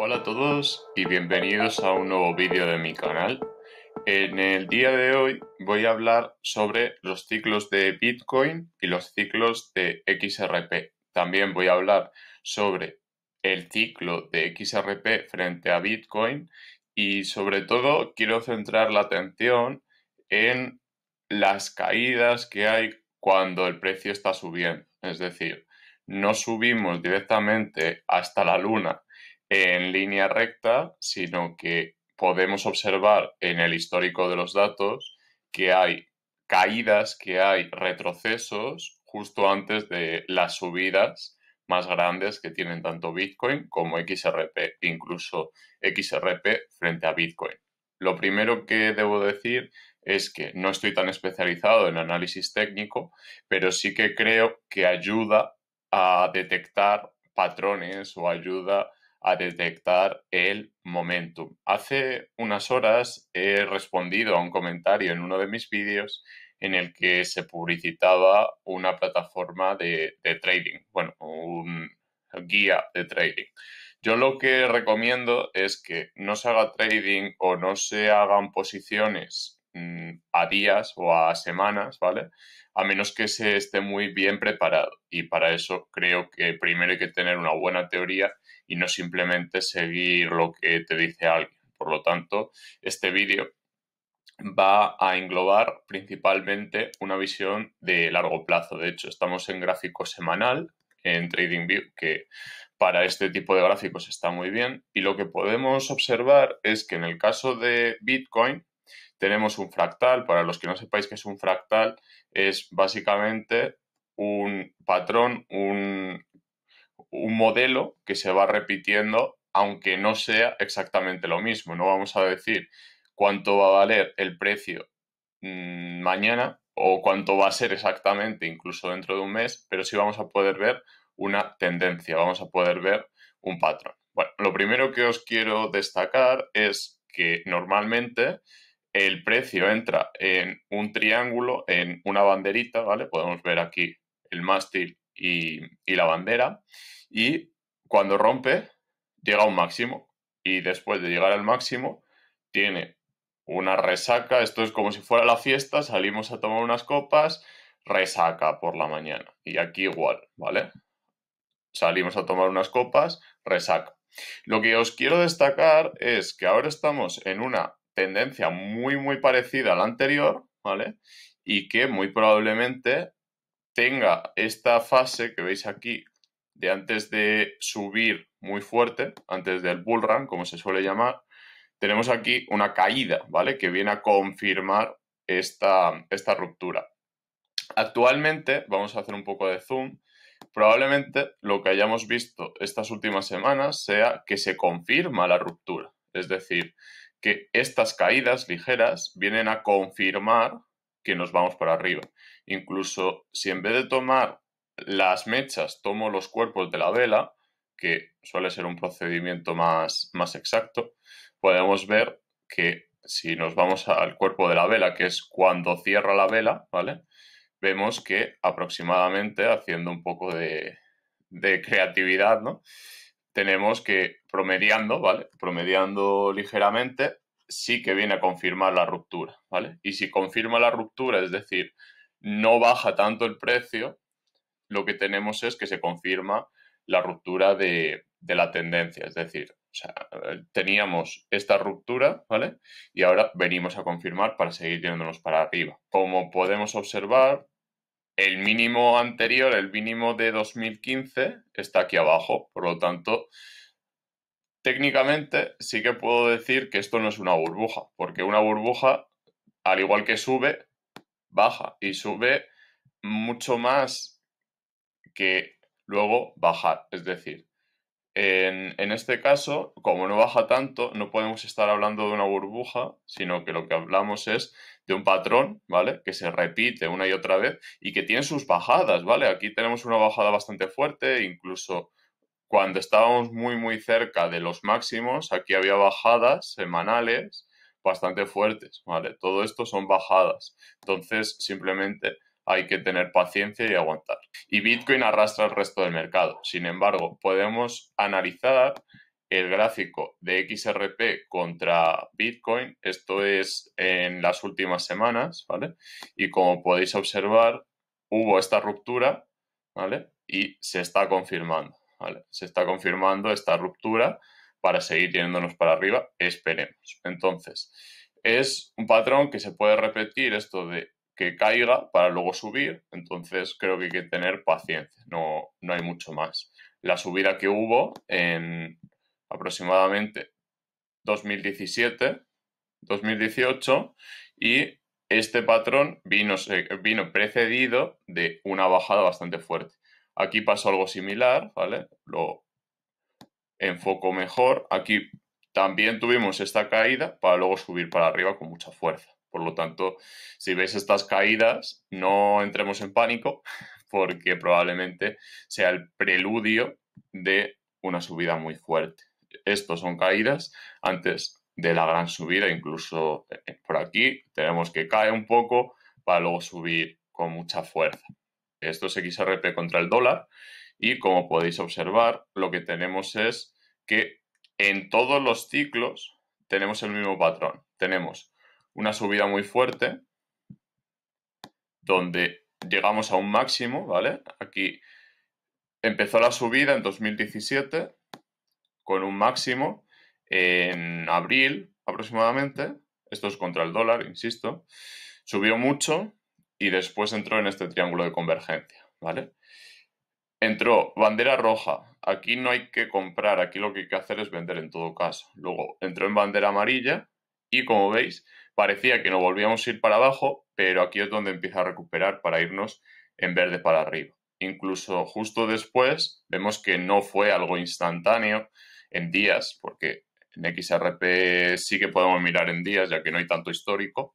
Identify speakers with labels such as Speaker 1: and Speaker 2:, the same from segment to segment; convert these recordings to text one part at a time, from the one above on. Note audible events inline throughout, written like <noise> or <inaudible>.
Speaker 1: Hola a todos y bienvenidos a un nuevo vídeo de mi canal. En el día de hoy voy a hablar sobre los ciclos de Bitcoin y los ciclos de XRP. También voy a hablar sobre el ciclo de XRP frente a Bitcoin y sobre todo quiero centrar la atención en las caídas que hay cuando el precio está subiendo. Es decir, no subimos directamente hasta la luna en línea recta, sino que podemos observar en el histórico de los datos que hay caídas, que hay retrocesos justo antes de las subidas más grandes que tienen tanto Bitcoin como XRP, incluso XRP frente a Bitcoin. Lo primero que debo decir es que no estoy tan especializado en análisis técnico, pero sí que creo que ayuda a detectar patrones o ayuda a detectar el momentum. Hace unas horas he respondido a un comentario en uno de mis vídeos en el que se publicitaba una plataforma de, trading, bueno, un guía de trading. Yo lo que recomiendo es que no se haga trading o no se hagan posiciones Mm, a días o a semanas, ¿vale? A menos que se esté muy bien preparado. Y para eso creo que primero hay que tener una buena teoría y no simplemente seguir lo que te dice alguien. Por lo tanto, este vídeo va a englobar principalmente una visión de largo plazo. De hecho, estamos en gráfico semanal en TradingView, que para este tipo de gráficos está muy bien. Y lo que podemos observar es que en el caso de Bitcoin, tenemos un fractal. Para los que no sepáis qué es un fractal, es básicamente un patrón, un, un modelo que se va repitiendo aunque no sea exactamente lo mismo. No vamos a decir cuánto va a valer el precio mm, mañana o cuánto va a ser exactamente incluso dentro de un mes, pero sí vamos a poder ver una tendencia, vamos a poder ver un patrón. Bueno, lo primero que os quiero destacar es que normalmente el precio entra en un triángulo, en una banderita, ¿vale? Podemos ver aquí el mástil y, la bandera. Y cuando rompe, llega a un máximo. Y después de llegar al máximo, tiene una resaca. Esto es como si fuera la fiesta, salimos a tomar unas copas, resaca por la mañana. Y aquí igual, ¿vale? Salimos a tomar unas copas, resaca. Lo que os quiero destacar es que ahora estamos en una tendencia muy, muy parecida a la anterior, ¿vale? Y que muy probablemente tenga esta fase que veis aquí de antes de subir muy fuerte, antes del bull run, como se suele llamar, tenemos aquí una caída, ¿vale? Que viene a confirmar esta, esta ruptura. Actualmente, vamos a hacer un poco de zoom, probablemente lo que hayamos visto estas últimas semanas sea que se confirma la ruptura. Es decir, que estas caídas ligeras vienen a confirmar que nos vamos para arriba. Incluso si en vez de tomar las mechas tomo los cuerpos de la vela, que suele ser un procedimiento más, más exacto, podemos ver que si nos vamos al cuerpo de la vela, que es cuando cierra la vela, ¿vale? Vemos que aproximadamente, haciendo un poco de, de creatividad, ¿no? tenemos que promediando, ¿vale? Promediando ligeramente, sí que viene a confirmar la ruptura, ¿vale? Y si confirma la ruptura, es decir, no baja tanto el precio, lo que tenemos es que se confirma la ruptura de, la tendencia, es decir, teníamos esta ruptura, ¿vale? Y ahora venimos a confirmar para seguir yéndonos para arriba. Como podemos observar, el mínimo anterior, el mínimo de 2015, está aquí abajo. Por lo tanto, técnicamente sí que puedo decir que esto no es una burbuja, porque una burbuja, al igual que sube, baja y sube mucho más que luego bajar. Es decir, en, este caso, como no baja tanto, no podemos estar hablando de una burbuja, sino que lo que hablamos es de un patrón, ¿vale? Que se repite una y otra vez y que tiene sus bajadas, ¿vale? Aquí tenemos una bajada bastante fuerte, incluso cuando estábamos muy, muy cerca de los máximos, aquí había bajadas semanales bastante fuertes, ¿vale? Todo esto son bajadas. Entonces, simplemente hay que tener paciencia y aguantar. Y Bitcoin arrastra el resto del mercado. Sin embargo, podemos analizar el gráfico de XRP contra Bitcoin. Esto es en las últimas semanas, ¿vale? Y como podéis observar, hubo esta ruptura, ¿vale? Y se está confirmando, Se está confirmando esta ruptura para seguir yéndonos para arriba, esperemos. Entonces, es un patrón que se puede repetir, esto de que caiga para luego subir, entonces creo que hay que tener paciencia, no, no hay mucho más. La subida que hubo en aproximadamente 2017, 2018 y este patrón vino, vino precedido de una bajada bastante fuerte. Aquí pasó algo similar, ¿vale? Lo enfoco mejor. Aquí también tuvimos esta caída para luego subir para arriba con mucha fuerza. Por lo tanto, si veis estas caídas, no entremos en pánico <laughs> porque probablemente sea el preludio de una subida muy fuerte. Estos son caídas antes de la gran subida, incluso eh, eh, por aquí tenemos que caer un poco para luego subir con mucha fuerza. Esto es XRP contra el dólar y como podéis observar, lo que tenemos es que en todos los ciclos tenemos el mismo patrón. Tenemos una subida muy fuerte, donde llegamos a un máximo, ¿vale? Aquí empezó la subida en 2017 con un máximo en abril aproximadamente, esto es contra el dólar, insisto, subió mucho y después entró en este triángulo de convergencia, ¿vale? Entró bandera roja, aquí no hay que comprar, aquí lo que hay que hacer es vender en todo caso. Luego entró en bandera amarilla y como veis parecía que no volvíamos a ir para abajo, pero aquí es donde empieza a recuperar para irnos en verde para arriba. Incluso justo después vemos que no fue algo instantáneo en días, porque en XRP sí que podemos mirar en días, ya que no hay tanto histórico.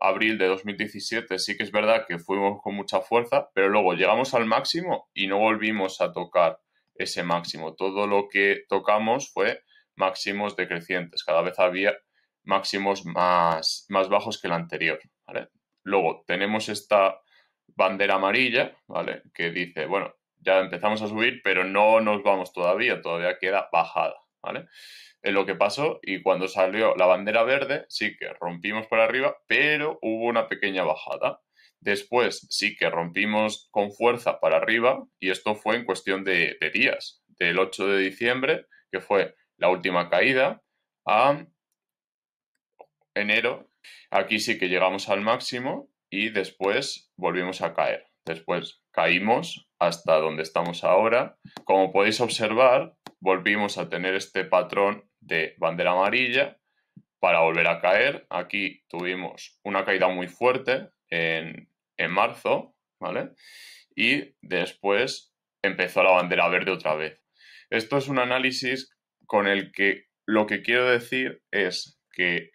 Speaker 1: Abril de 2017 sí que es verdad que fuimos con mucha fuerza, pero luego llegamos al máximo y no volvimos a tocar ese máximo. Todo lo que tocamos fue máximos decrecientes. Cada vez había máximos más, más bajos que el anterior. Luego tenemos esta bandera amarilla, ¿vale? Que dice, bueno, ya empezamos a subir, pero no nos vamos todavía, todavía queda bajada, ¿vale? Es lo que pasó y cuando salió la bandera verde, sí que rompimos para arriba, pero hubo una pequeña bajada. Después sí que rompimos con fuerza para arriba y esto fue en cuestión de, de días, del 8 de diciembre, que fue la última caída, a enero, aquí sí que llegamos al máximo y después volvimos a caer. Después caímos hasta donde estamos ahora. Como podéis observar, volvimos a tener este patrón de bandera amarilla para volver a caer. Aquí tuvimos una caída muy fuerte en, en marzo, ¿vale? Y después empezó la bandera verde otra vez. Esto es un análisis con el que lo que quiero decir es que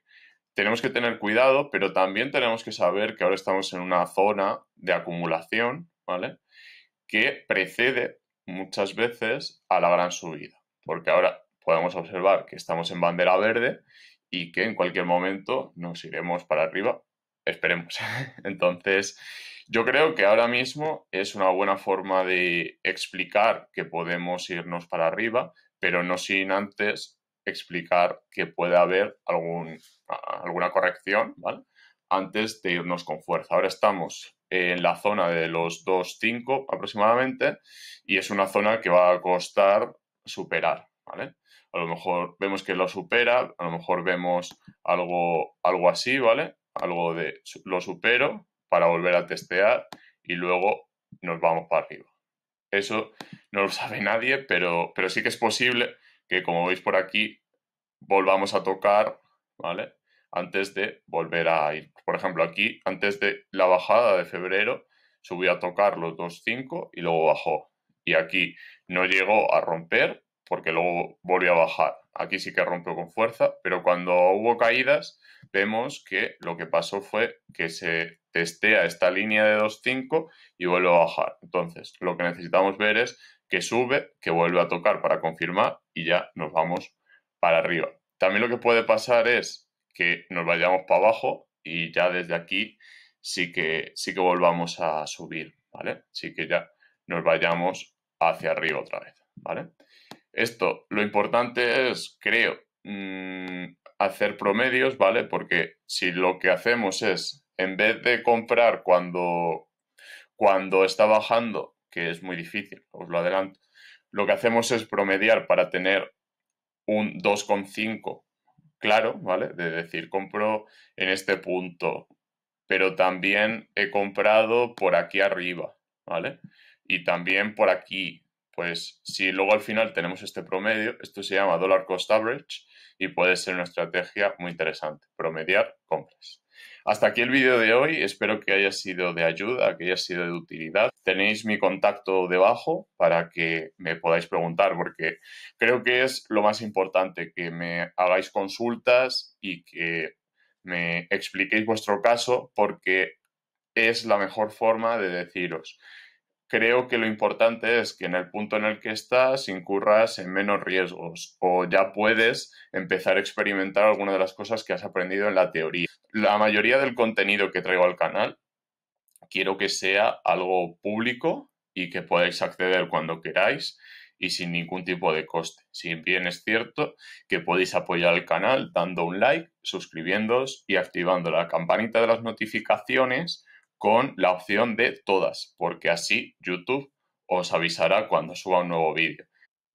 Speaker 1: tenemos que tener cuidado, pero también tenemos que saber que ahora estamos en una zona de acumulación, ¿vale? Que precede muchas veces a la gran subida, porque ahora podemos observar que estamos en bandera verde y que en cualquier momento nos iremos para arriba, esperemos. <laughs> Entonces, yo creo que ahora mismo es una buena forma de explicar que podemos irnos para arriba, pero no sin antes explicar que puede haber algún, alguna corrección, Antes de irnos con fuerza. Ahora estamos en la zona de los 2.5 aproximadamente y es una zona que va a costar superar, A lo mejor vemos que lo supera, a lo mejor vemos algo, algo así, ¿vale? Algo de lo supero para volver a testear y luego nos vamos para arriba. Eso no lo sabe nadie, pero, pero sí que es posible que como veis por aquí, volvamos a tocar, ¿vale? Antes de volver a ir. Por ejemplo, aquí, antes de la bajada de febrero, subí a tocar los 2.5 y luego bajó. Y aquí no llegó a romper porque luego volvió a bajar. Aquí sí que rompió con fuerza, pero cuando hubo caídas, vemos que lo que pasó fue que se testea esta línea de 2.5 y vuelve a bajar. Entonces, lo que necesitamos ver es que sube, que vuelve a tocar para confirmar y ya nos vamos para arriba. También lo que puede pasar es que nos vayamos para abajo y ya desde aquí sí que, sí que volvamos a subir, ¿vale? Sí que ya nos vayamos hacia arriba otra vez, ¿vale? Esto, lo importante es, creo, mm, hacer promedios, ¿vale? Porque si lo que hacemos es, en vez de comprar cuando, cuando está bajando que es muy difícil, os lo adelanto. Lo que hacemos es promediar para tener un 2,5 claro, ¿vale? De decir, compro en este punto, pero también he comprado por aquí arriba, ¿vale? Y también por aquí. Pues si luego al final tenemos este promedio, esto se llama dollar cost average y puede ser una estrategia muy interesante, promediar compras. Hasta aquí el vídeo de hoy, espero que haya sido de ayuda, que haya sido de utilidad. Tenéis mi contacto debajo para que me podáis preguntar, porque creo que es lo más importante, que me hagáis consultas y que me expliquéis vuestro caso, porque es la mejor forma de deciros creo que lo importante es que en el punto en el que estás incurras en menos riesgos o ya puedes empezar a experimentar alguna de las cosas que has aprendido en la teoría. La mayoría del contenido que traigo al canal quiero que sea algo público y que podáis acceder cuando queráis y sin ningún tipo de coste. Si bien es cierto que podéis apoyar al canal dando un like, suscribiéndoos y activando la campanita de las notificaciones con la opción de todas, porque así YouTube os avisará cuando suba un nuevo vídeo.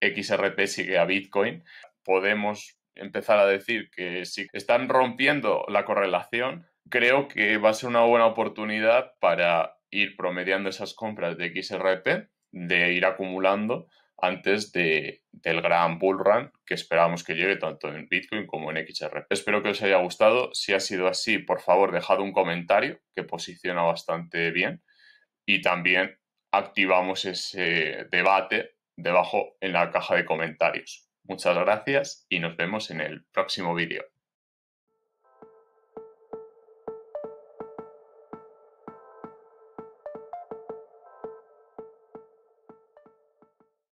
Speaker 1: XRP sigue a Bitcoin. Podemos empezar a decir que si están rompiendo la correlación, creo que va a ser una buena oportunidad para ir promediando esas compras de XRP, de ir acumulando antes de, del gran bull run que esperábamos que llegue tanto en Bitcoin como en XRP. Espero que os haya gustado. Si ha sido así, por favor, dejad un comentario que posiciona bastante bien y también activamos ese debate debajo en la caja de comentarios. Muchas gracias y nos vemos en el próximo vídeo.